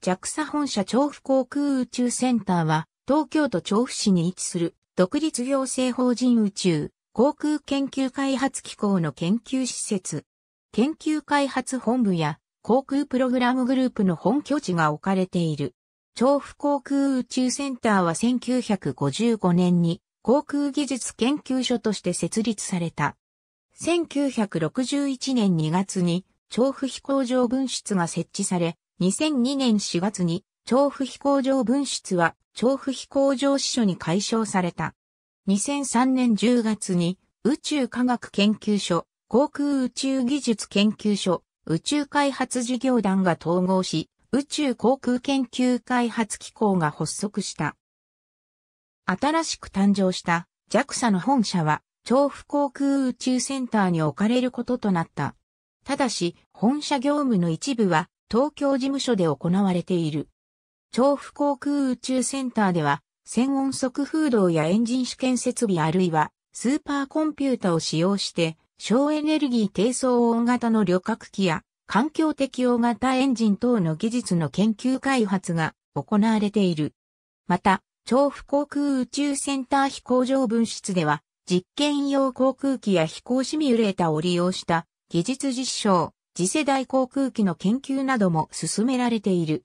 JAXA 本社調布航空宇宙センターは、東京都調布市に位置する、独立行政法人宇宙、航空研究開発機構の研究施設。研究開発本部や、航空プログラムグループの本拠地が置かれている。調布航空宇宙センターは1955年に航空技術研究所として設立された。1961年2月に調布飛行場分室が設置され、2002年4月に、調布飛行場分室は、調布飛行場支所に解消された。2003年10月に、宇宙科学研究所、航空宇宙技術研究所、宇宙開発事業団が統合し、宇宙航空研究開発機構が発足した。新しく誕生した JAXA の本社は、調布航空宇宙センターに置かれることとなった。ただし、本社業務の一部は東京事務所で行われている。調布航空宇宙センターでは、専音速風洞やエンジン試験設備あるいは、スーパーコンピュータを使用して、省エネルギー低層大型の旅客機や、環境適応型エンジン等の技術の研究開発が行われている。また、調布航空宇宙センター飛行場分室では、実験用航空機や飛行シミュレータを利用した技術実証、次世代航空機の研究なども進められている。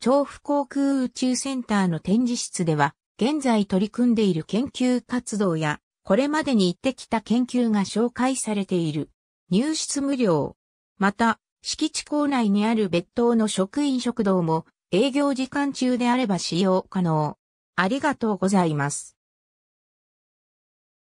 調布航空宇宙センターの展示室では、現在取り組んでいる研究活動や、これまでに行ってきた研究が紹介されている。入室無料。また、敷地構内にある別棟の職員食堂も営業時間中であれば使用可能。ありがとうございます。